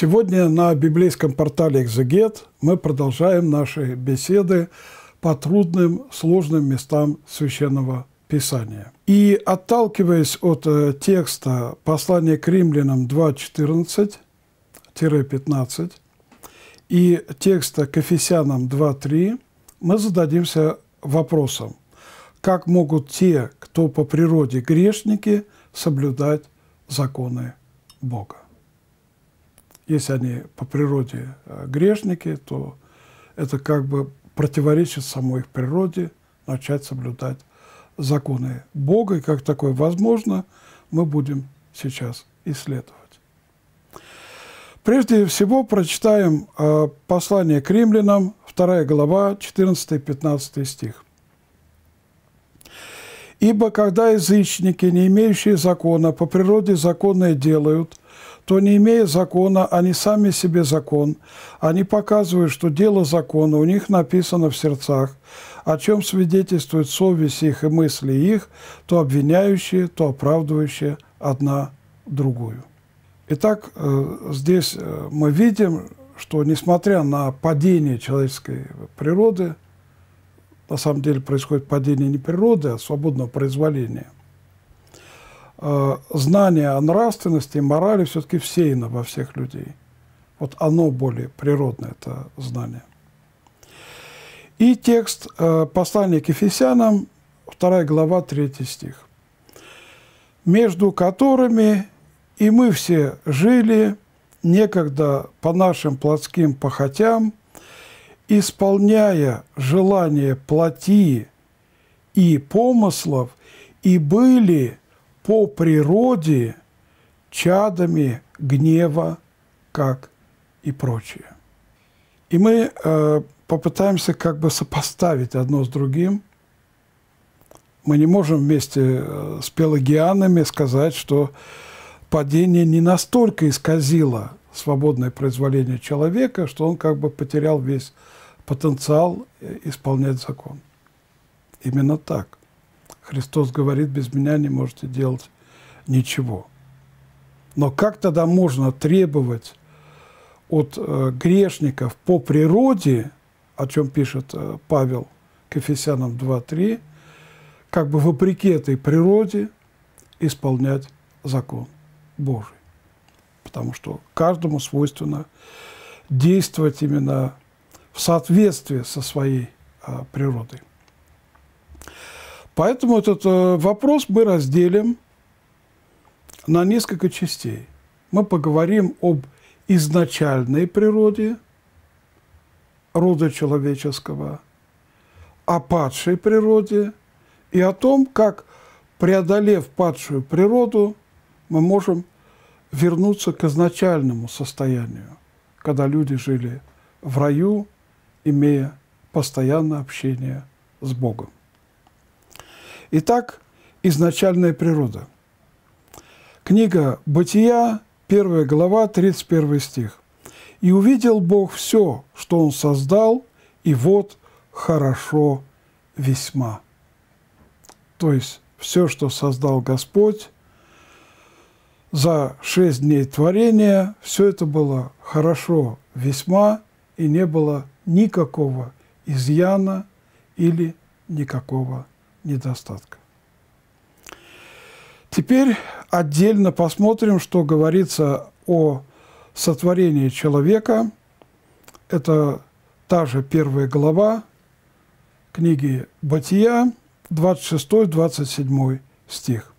Сегодня на библейском портале «Экзегет» мы продолжаем наши беседы по трудным, сложным местам Священного Писания. И отталкиваясь от э, текста послания к римлянам 2.14-15 и текста к Ефесянам 2.3, мы зададимся вопросом, как могут те, кто по природе грешники, соблюдать законы Бога если они по природе э, грешники, то это как бы противоречит самой их природе начать соблюдать законы Бога, и как такое возможно, мы будем сейчас исследовать. Прежде всего прочитаем э, послание к римлянам, 2 глава, 14-15 стих. «Ибо когда язычники, не имеющие закона, по природе законное делают, то, не имея закона, они сами себе закон. Они показывают, что дело закона у них написано в сердцах, о чем свидетельствует совесть их и мысли их, то обвиняющие, то оправдывающие одна другую. Итак, э, здесь э, мы видим, что несмотря на падение человеческой природы, на самом деле происходит падение не природы, а свободного произволения – Э, знание о нравственности, морали все-таки всеяно во всех людей. Вот оно более природное, это знание. И текст э, послания к Ефесянам, 2 глава, 3 стих. «Между которыми и мы все жили некогда по нашим плотским похотям, исполняя желания плоти и помыслов, и были по природе чадами гнева, как и прочее. И мы э, попытаемся как бы сопоставить одно с другим. Мы не можем вместе э, с пелагианами сказать, что падение не настолько исказило свободное произволение человека, что он как бы потерял весь потенциал э, исполнять закон. Именно так. Христос говорит, без меня не можете делать ничего. Но как тогда можно требовать от э, грешников по природе, о чем пишет э, Павел к Ефесянам 2.3, как бы вопреки этой природе исполнять закон Божий? Потому что каждому свойственно действовать именно в соответствии со своей а, природой. Поэтому этот э, вопрос мы разделим на несколько частей. Мы поговорим об изначальной природе рода человеческого, о падшей природе и о том, как, преодолев падшую природу, мы можем вернуться к изначальному состоянию, когда люди жили в раю, имея постоянное общение с Богом. Итак, изначальная природа. Книга «Бытия», 1 глава, 31 стих. «И увидел Бог все, что Он создал, и вот хорошо весьма». То есть все, что создал Господь, за шесть дней творения, все это было хорошо весьма, и не было никакого изъяна или никакого недостатка. Теперь отдельно посмотрим, что говорится о сотворении человека. Это та же первая глава книги «Бытия», 26-27 стих.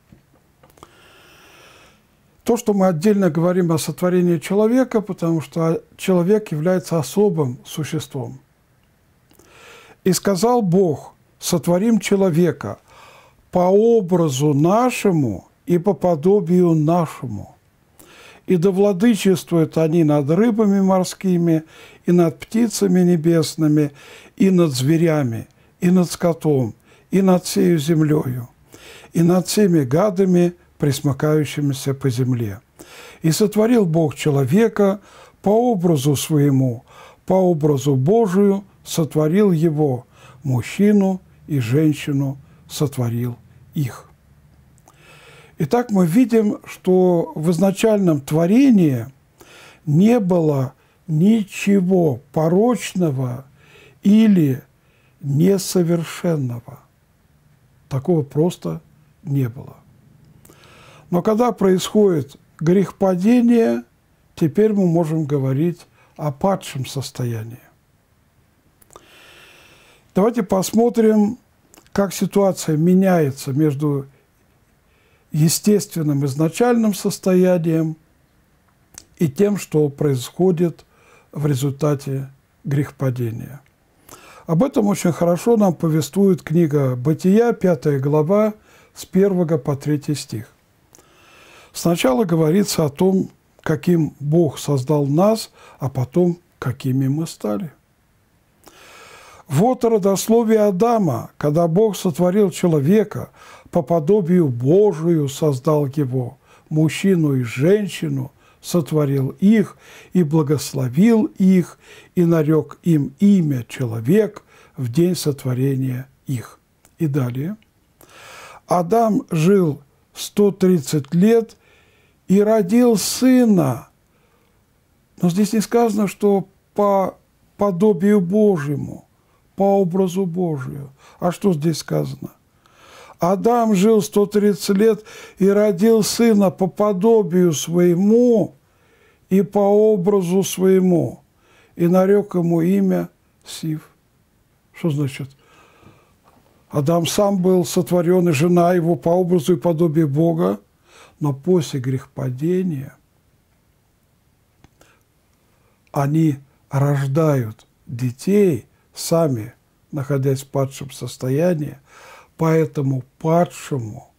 То, что мы отдельно говорим о сотворении человека, потому что человек является особым существом. «И сказал Бог – сотворим человека по образу нашему и по подобию нашему. И да владычествуют они над рыбами морскими, и над птицами небесными, и над зверями, и над скотом, и над всею землею, и над всеми гадами, присмыкающимися по земле. И сотворил Бог человека по образу своему, по образу Божию сотворил его, мужчину и женщину сотворил их. Итак, мы видим, что в изначальном творении не было ничего порочного или несовершенного. Такого просто не было. Но когда происходит грехопадение, теперь мы можем говорить о падшем состоянии. Давайте посмотрим, как ситуация меняется между естественным изначальным состоянием и тем, что происходит в результате грехопадения. Об этом очень хорошо нам повествует книга «Бытия», 5 глава, с 1 по 3 стих. Сначала говорится о том, каким Бог создал нас, а потом какими мы стали. Вот родословие Адама, когда Бог сотворил человека, по подобию Божию создал его, мужчину и женщину сотворил их и благословил их, и нарек им имя человек в день сотворения их. И далее. Адам жил 130 лет и родил сына. Но здесь не сказано, что по подобию Божьему – по образу Божию. А что здесь сказано? Адам жил 130 лет и родил сына по подобию своему и по образу своему, и нарек ему имя Сив. Что значит? Адам сам был сотворен, и жена его по образу и подобию Бога, но после грехпадения они рождают детей – сами находясь в падшем состоянии, по этому падшему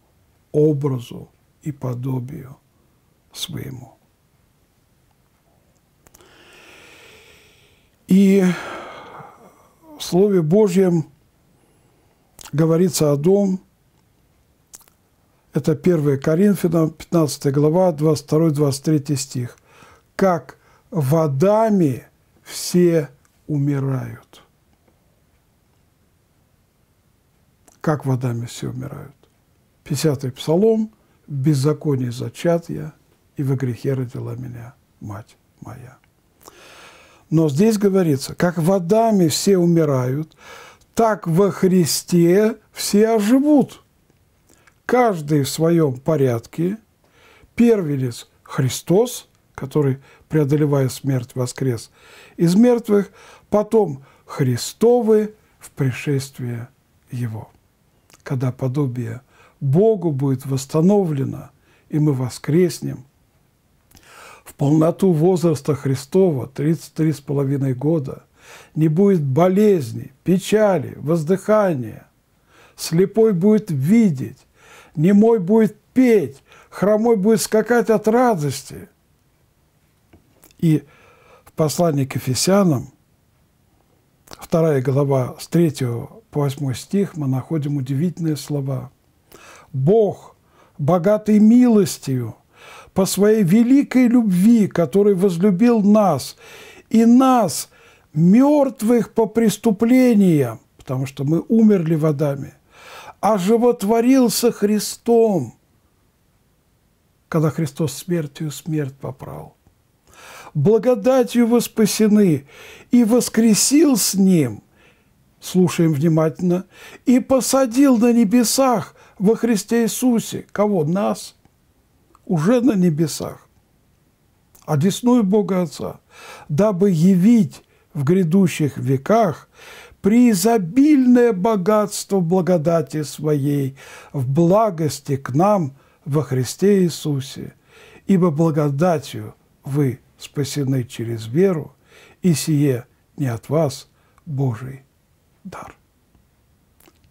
образу и подобию своему. И в Слове Божьем говорится о дом, это 1 Коринфянам, 15 глава, 22-23 стих. «Как водами все умирают». как водами все умирают. 50-й псалом «В беззаконии зачат я, и во грехе родила меня мать моя». Но здесь говорится, как водами все умирают, так во Христе все оживут. Каждый в своем порядке. Первенец – Христос, который, преодолевая смерть, воскрес из мертвых, потом Христовы в пришествие Его когда подобие Богу будет восстановлено, и мы воскреснем в полноту возраста Христова, 33,5 года, не будет болезни, печали, воздыхания, слепой будет видеть, немой будет петь, хромой будет скакать от радости. И в послании к Ефесянам, 2 глава с 3 8 стих, мы находим удивительные слова. «Бог, богатый милостью, по своей великой любви, который возлюбил нас, и нас, мертвых по преступлениям, потому что мы умерли водами, оживотворился Христом, когда Христос смертью смерть попрал. Благодатью вы спасены, и воскресил с Ним – слушаем внимательно, и посадил на небесах во Христе Иисусе. Кого? Нас. Уже на небесах. Одесную а Бога Отца, дабы явить в грядущих веках преизобильное богатство благодати своей в благости к нам во Христе Иисусе, ибо благодатью вы спасены через веру, и сие не от вас, Божий дар.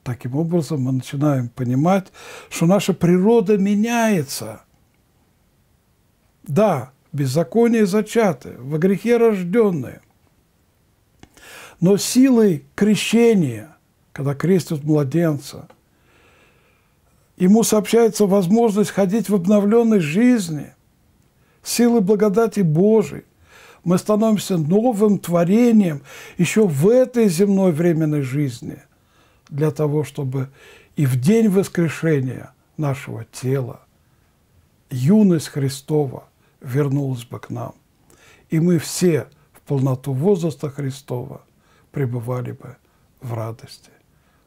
Таким образом мы начинаем понимать, что наша природа меняется. Да, беззаконие зачаты, во грехе рожденные. Но силой крещения, когда крестят младенца, ему сообщается возможность ходить в обновленной жизни, силы благодати Божией, мы становимся новым творением еще в этой земной временной жизни для того, чтобы и в день воскрешения нашего тела юность Христова вернулась бы к нам. И мы все в полноту возраста Христова пребывали бы в радости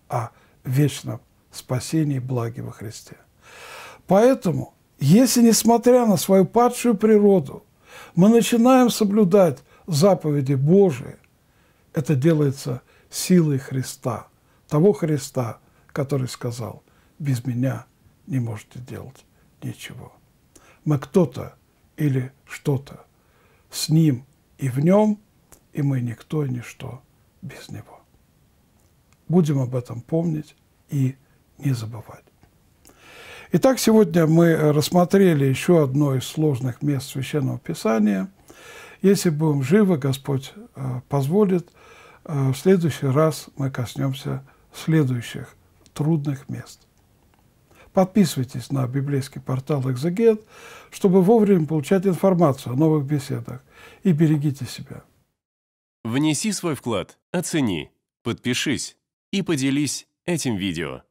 о вечном спасении и благе во Христе. Поэтому, если, несмотря на свою падшую природу, мы начинаем соблюдать заповеди Божии, это делается силой Христа, того Христа, который сказал, без меня не можете делать ничего. Мы кто-то или что-то с Ним и в Нем, и мы никто и ничто без Него. Будем об этом помнить и не забывать. Итак, сегодня мы рассмотрели еще одно из сложных мест Священного Писания. Если будем живы, Господь э, позволит, э, в следующий раз мы коснемся следующих трудных мест. Подписывайтесь на библейский портал «Экзегет», чтобы вовремя получать информацию о новых беседах. И берегите себя. Внеси свой вклад, оцени, подпишись и поделись этим видео.